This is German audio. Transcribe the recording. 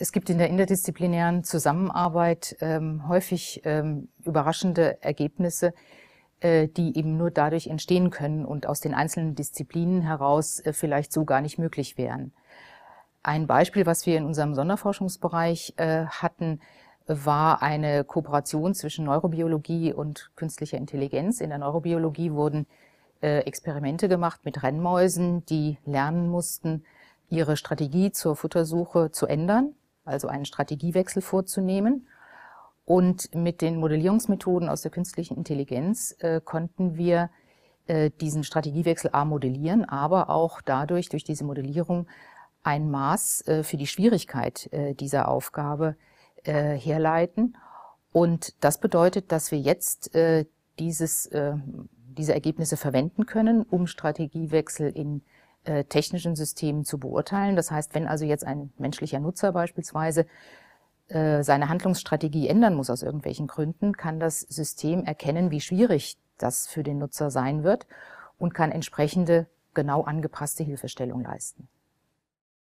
Es gibt in der interdisziplinären Zusammenarbeit ähm, häufig ähm, überraschende Ergebnisse, äh, die eben nur dadurch entstehen können und aus den einzelnen Disziplinen heraus äh, vielleicht so gar nicht möglich wären. Ein Beispiel, was wir in unserem Sonderforschungsbereich äh, hatten, war eine Kooperation zwischen Neurobiologie und künstlicher Intelligenz. In der Neurobiologie wurden äh, Experimente gemacht mit Rennmäusen, die lernen mussten, ihre Strategie zur Futtersuche zu ändern also einen Strategiewechsel vorzunehmen. Und mit den Modellierungsmethoden aus der künstlichen Intelligenz äh, konnten wir äh, diesen Strategiewechsel A modellieren, aber auch dadurch, durch diese Modellierung, ein Maß äh, für die Schwierigkeit äh, dieser Aufgabe äh, herleiten. Und das bedeutet, dass wir jetzt äh, dieses, ähm, diese Ergebnisse verwenden können, um Strategiewechsel in äh, technischen Systemen zu beurteilen. Das heißt, wenn also jetzt ein menschlicher Nutzer beispielsweise äh, seine Handlungsstrategie ändern muss aus irgendwelchen Gründen, kann das System erkennen, wie schwierig das für den Nutzer sein wird und kann entsprechende genau angepasste Hilfestellung leisten.